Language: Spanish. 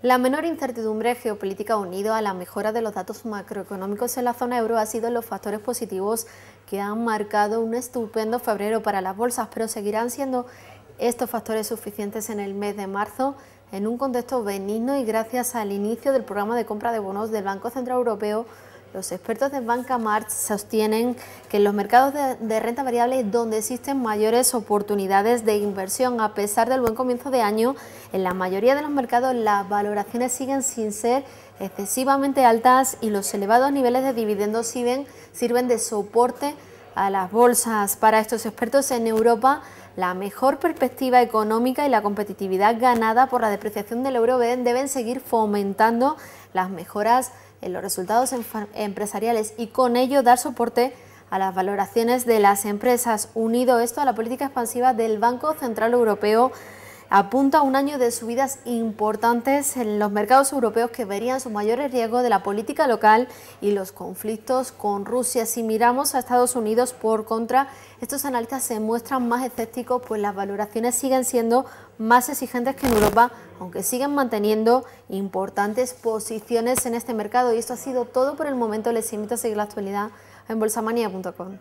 La menor incertidumbre geopolítica unido a la mejora de los datos macroeconómicos en la zona euro ha sido los factores positivos que han marcado un estupendo febrero para las bolsas, pero seguirán siendo estos factores suficientes en el mes de marzo en un contexto benigno y gracias al inicio del programa de compra de bonos del Banco Central Europeo los expertos de Banca March sostienen que en los mercados de, renta variable es donde existen mayores oportunidades de inversión. A pesar del buen comienzo de año, en la mayoría de los mercados las valoraciones siguen sin ser excesivamente altas y los elevados niveles de dividendos sirven, sirven de soporte a las bolsas. Para estos expertos en Europa, la mejor perspectiva económica y la competitividad ganada por la depreciación del euro deben seguir fomentando las mejoras en los resultados empresariales y con ello dar soporte a las valoraciones de las empresas. Unido esto a la política expansiva del Banco Central Europeo apunta a un año de subidas importantes en los mercados europeos que verían sus mayores riesgos de la política local y los conflictos con Rusia. Si miramos a Estados Unidos, por contra, estos analistas se muestran más escépticos, pues las valoraciones siguen siendo más exigentes que en Europa, aunque siguen manteniendo importantes posiciones en este mercado. Y esto ha sido todo por el momento. Les invito a seguir la actualidad en bolsamania.com.